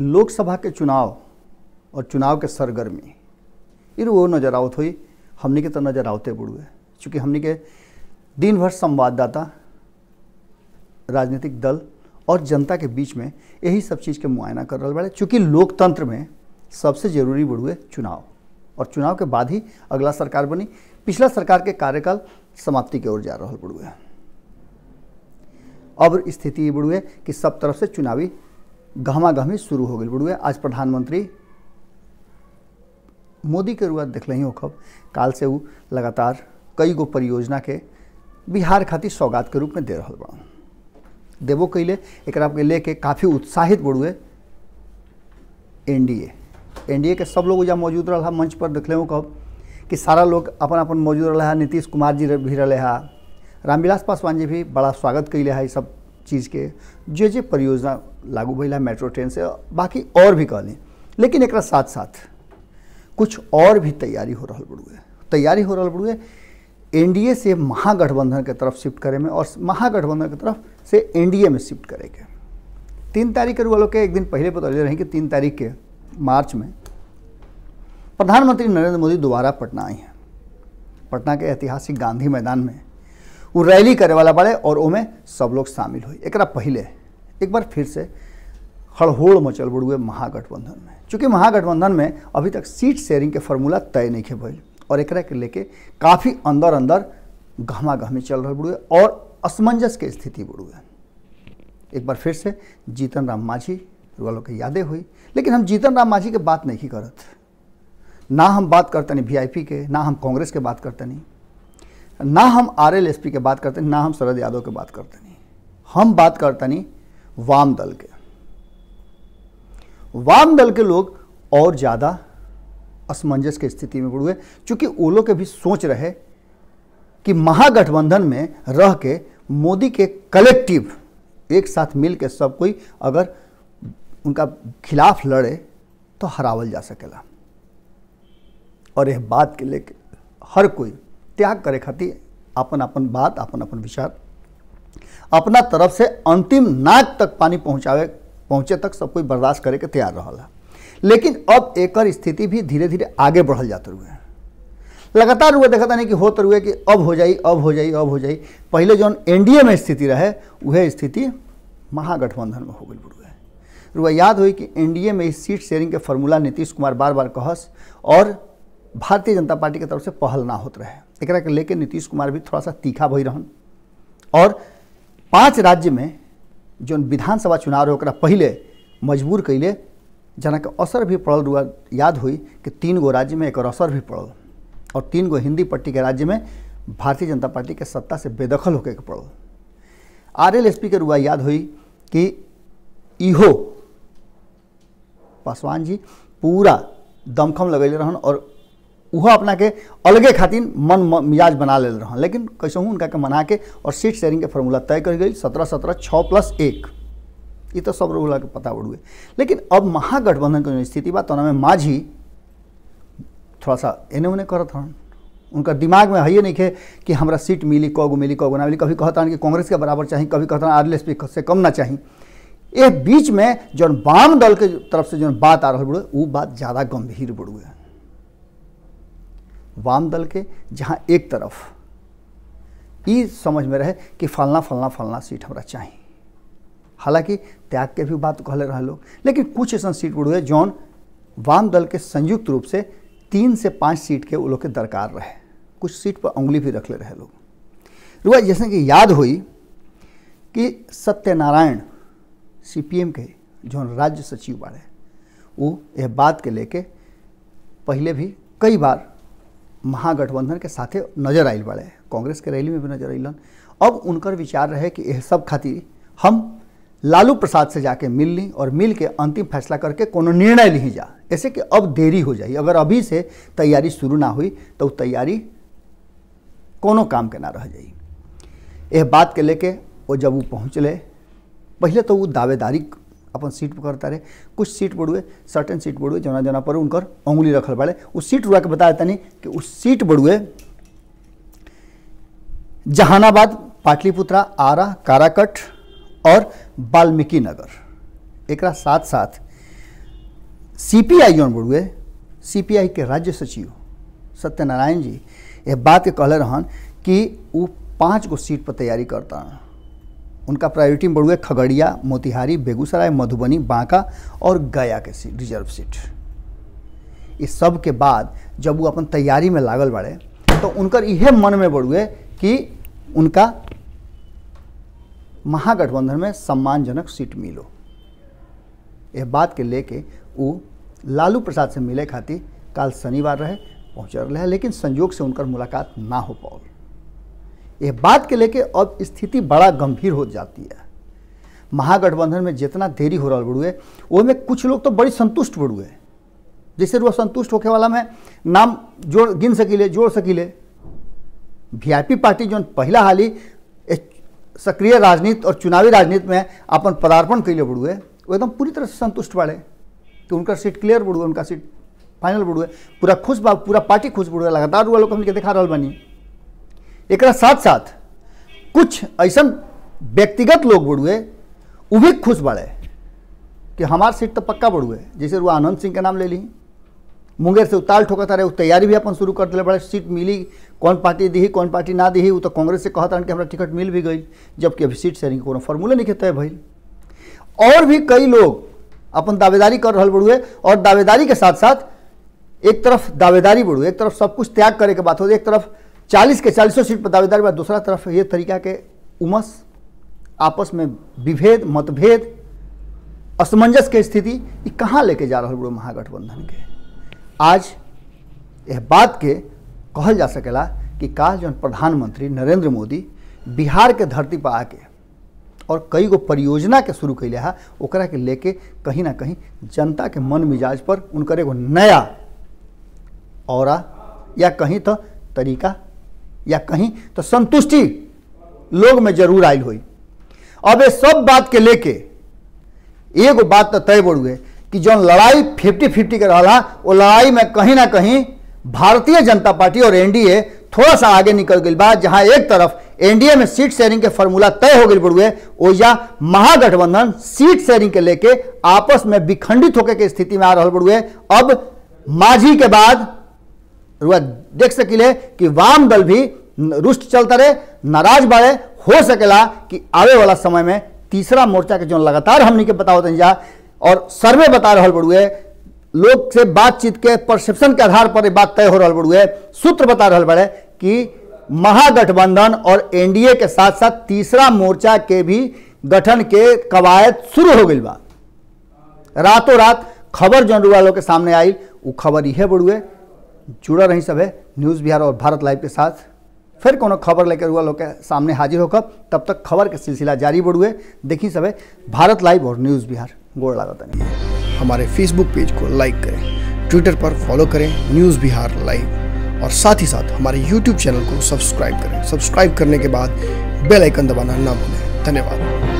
लोकसभा के चुनाव और चुनाव के सरगर्मी इन वो नज़र आवत हुई हमने के तो नज़र आवते बुड़ुए चूँकि हमने के दिन भर संवाददाता राजनीतिक दल और जनता के बीच में यही सब चीज़ के मुआयना कर रहा बड़े चूँकि लोकतंत्र में सबसे ज़रूरी बुढ़ुए चुनाव और चुनाव के बाद ही अगला सरकार बनी पिछला सरकार के कार्यकाल समाप्ति की ओर जा रहा बुढ़ुए अब स्थिति ये बुढ़ुए कि सब तरफ से चुनावी गहमी शुरू हो गई बुढ़ुए आज प्रधानमंत्री मोदी के रुआ देख ही खब काल से उ लगातार कई गो परियोजना के बिहार खातिर सौगात के रूप में दे रहा बा देवो कैले एक लेके काफ़ी उत्साहित एन एनडीए एनडीए के सब लोग मौजूद रहा मंच पर देखल कब कि सारा लोग अपन अपन मौजूद रहा नीतीश कुमार जी भी रहा हा रामविलास पासवान जी भी बड़ा स्वागत कैले है सब चीज़ के जे जे परियोजना लागू भैया मेट्रो ट्रेन से बाकी और भी कह लें लेकिन एक साथ साथ कुछ और भी तैयारी हो रहा बड़ू तैयारी हो रहा बड़ुए एनडीए से महागठबंधन के तरफ शिफ्ट करे में और महागठबंधन के तरफ से एन में शिफ्ट करे के तीन तारीख के वालों के एक दिन पहले बता रहे कि तीन तारीख के मार्च में प्रधानमंत्री नरेंद्र मोदी दोबारा पटना आई हैं पटना के ऐतिहासिक गांधी मैदान में वो रैली करे वाला बड़े और उमें सब लोग शामिल हुई एक पहले एक बार फिर से हड़होड़ मचल बड़ हुए महागठबंधन में चूँकि महागठबंधन में अभी तक सीट शेयरिंग के फॉर्मूला तय नहीं है और एक लेके काफ़ी अंदर अंदर गहमा गहमी चल रहा बुड़ुए और असमंजस के स्थिति बुड़ुए एक बार फिर से जीतन राम माझी वालों के यादें हुई लेकिन हम जीतन राम माझी के बात नहीं करते ना हम बात करते नहीं वी के ना हम कांग्रेस के बात करते नहीं ना हम आर एल एस पी के बात करते ना हम शरद यादव के बात करते नहीं हम बात करते नहीं वाम दल के वाम दल के लोग और ज़्यादा असमंजस की स्थिति में हुए चूंकि वो लोग के भी सोच रहे कि महागठबंधन में रह के मोदी के कलेक्टिव एक साथ मिल के सब कोई अगर उनका खिलाफ लड़े तो हरावल जा सकेला और यह बात के लेके हर कोई त्याग करे खातिर अपन अपन बात अपन अपन विचार अपना तरफ से अंतिम नाक तक पानी पहुँचावे पहुँचे तक सब कोई बर्दाश्त करे के तैयार रहा लेकिन अब एक स्थिति भी धीरे धीरे आगे बढ़ल जाते हुए लगातार हुए देखता नहीं कि होते हुए कि अब हो जाई अब हो जाई अब हो जाई पहले जो एनडीए में स्थिति रहे वह स्थिति महागठबंधन में हो गई बुढ़ रुआ याद हुई कि एनडीए में सीट शेयरिंग के फॉर्मूला नीतीश कुमार बार बार कहस और भारतीय जनता पार्टी के तरफ से पहल ना होते रहे एक लेके नीतीश कुमार भी थोड़ा सा तीखा भई रहन और पांच राज्य में जो विधानसभा चुनाव रहे पहले मजबूर कैले जनक असर भी पड़ल रुआ याद हुई कि तीन गो राज्य में एक असर भी पड़ल और तीन गो हिंदी पट्टी के राज्य में भारतीय जनता पार्टी के सत्ता से बेदखल होके के पड़ल आर एल एस पी के रुआ याद हुई कि इहो पासवान जी पूरा दमखम लगे रहन और वह अपना के अलगे खातिर मन मिजाज बना ले रहा लेकिन कैसे हूँ उनका के मना के और सीट शेयरिंग के फॉर्मूला तय कर गई सत्रह सत्रह छः प्लस एक ये तो सब रोला के पता बढ़ुए लेकिन अब महागठबंधन के जो स्थिति बात तो में माझी थोड़ा सा एने उने करत हन उनका दिमाग में है नहीं है कि हमारा सीट मिली कौ गो मिली कौ ना मिली कभी कहता कि कांग्रेस के बराबर चाहिए कभी कहता आर एल से कम ना चाहिए ये बीच में जो वाम दल के तरफ से जो बात आ रहा बुढ़े वो बात ज़्यादा गंभीर बुढ़ुए वाम दल के जहाँ एक तरफ ये समझ में रहे कि फलना फलना फलना सीट हमारा चाहिए हालांकि त्याग के भी बात कहले रहे लोग लेकिन कुछ ऐसा सीट उड़ गए जौन वाम दल के संयुक्त रूप से तीन से पाँच सीट के वो लोग के दरकार रहे कुछ सीट पर उंगली भी रख ले रहे लोग रुआ जैसे कि याद हुई कि सत्यनारायण सीपीएम के जौन राज्य सचिव बारे वो यह बात के लेके पहले भी कई बार महागठबंधन के साथे नजर आयल बड़े कांग्रेस के रैली में भी नजर अलन अब उनकर विचार रहे कि यह सब खातिर हम लालू प्रसाद से जाके मिल ली और मिल के अंतिम फैसला करके कोनो निर्णय ली जा ऐसे कि अब देरी हो जाए अगर अभी से तैयारी शुरू ना हुई तो तैयारी कोनो काम के ना रह जाए यह बात के लेके वो जब वो पहुँचले पहले तो वो दावेदारी अपन सीट पकड़ता रहे कुछ सीट बढ़ुए सर्टेन सीट बढ़ुए जना जना पर उनकर उंगली रखल बाड़े उ सीट रुआ के बता तनी कि उस सीट बढ़ुए जहानाबाद पाटलिपुत्रा आरा काराकट और वाल्मीकि नगर एक साथ साथ सीपीआई सी पी सीपीआई के राज्य सचिव सत्यनारायण जी ये बात के कहले रहन कि वो पाँच गो सीट पर तैयारी करता है उनका प्रायोरिटी बढ़ुआ खगड़िया मोतिहारी बेगूसराय मधुबनी बांका और गया के सीट रिजर्व सीट इस सब के बाद जब वो अपन तैयारी में लागल बड़े तो उनकर इहे मन में बढ़ हुए कि उनका महागठबंधन में सम्मानजनक सीट मिलो यह बात के लेके वो लालू प्रसाद से मिले खातिर कल शनिवार रहे पहुँच रहे लेकिन संयोग से उनकर मुलाकात ना हो पाओगे यह बात के लेके अब स्थिति बड़ा गंभीर हो जाती है महागठबंधन में जितना देरी हो रहा बड़ुए वो में कुछ लोग तो बड़ी संतुष्ट बड़ुए जैसे वो संतुष्ट होके वाला में नाम जोड़ गिन सकिले जोड़ सकिले वीआईपी पार्टी जो पहला हाली सक्रिय राजनीति और चुनावी राजनीति में अपन पदार्पण कैले बड़ुए वो एकदम पूरी तरह से संतुष्ट बाड़े कि तो उनका सीट क्लियर बड़ुए उनका सीट फाइनल बड़ुए पूरा खुश बा पूरा पार्टी खुश बड़ुए लगातार वो लोग हम देखा रहा बनी एक साथ साथ कुछ ऐसा व्यक्तिगत लोग बढ़ुए उ भी खुश बढ़े कि हमार सीट तो पक्का बढ़ुए जैसे वो आनंद सिंह के नाम ले ली मुंगेर से उताल ठोकता रहे तैयारी भी अपन शुरू कर दिले बड़े सीट मिली कौन पार्टी दी कौन पार्टी ना दी वो तो कांग्रेस से था कि हमारा टिकट मिल भी गई जबकि अभी सीट शेयरिंग को फॉर्मूले नहीं तय भाई और भी कई लोग अपन दावेदारी कर रहा बढ़ुए और दावेदारी के साथ साथ एक तरफ दावेदारी बढ़ुए एक तरफ सब कुछ त्याग करे के बात हो एक तरफ चालीस के चालीसों सीट पर दावेदारी बाद दूसरा तरफ ये तरीका के उमस आपस में विभेद मतभेद असमंजस के स्थिति ये कहाँ लेके जा रहा है महागठबंधन के आज यह बात के कहल जा सकेला कि का जो प्रधानमंत्री नरेंद्र मोदी बिहार के धरती पर आके और कई गो परियोजना के शुरू कैले है ओकरा के लेके कहीं ना कहीं जनता के मन मिजाज पर उनकर एगो नया और या कहीं तो तरीका या कहीं तो संतुष्टि लोग में जरूर आयल हुई अब ये सब बात के लेके एगो बात तो तय बढ़ुए कि जो लड़ाई फिफ्टी फिफ्टी के रहा वो लड़ाई में कहीं ना कहीं भारतीय जनता पार्टी और एनडीए थोड़ा सा आगे निकल गई बा जहां एक तरफ एनडीए में सीट शेयरिंग के फॉर्मूला तय हो गए बड़ुए ओजा महागठबंधन सीट शेयरिंग के लेके आपस में विखंडित होकर के स्थिति में आ रहा बड़ुए अब माझी के बाद देख सकिले कि वाम दल भी रुष्ट चलता रहे नाराज बाड़े हो सकेला कि आवे वाला समय में तीसरा मोर्चा के जो लगातार हमने के बताओ जा और सर्वे बता रहा बड़ुए लोग से बातचीत के परसेप्शन के आधार पर बात तय हो रहा बड़ुए सूत्र बता रहा बड़े कि महागठबंधन और एनडीए के साथ साथ तीसरा मोर्चा के भी गठन के कवायद शुरू हो गई बात रातों रात खबर जो रुआ लोग के सामने आई वो खबर यह बड़ुए जुड़ा रही सब है न्यूज़ बिहार और भारत लाइव के साथ फिर कोनो खबर लेकर हुआ लोग सामने हाजिर होकर तब तक खबर का सिलसिला जारी बढ़ुए देखी सब है भारत लाइव और न्यूज़ बिहार गोड़ लागत हमारे फेसबुक पेज को लाइक करें ट्विटर पर फॉलो करें न्यूज़ बिहार लाइव और साथ ही साथ हमारे यूट्यूब चैनल को सब्सक्राइब करें सब्सक्राइब करने के बाद बेल आइकन दबाना ना भूलें धन्यवाद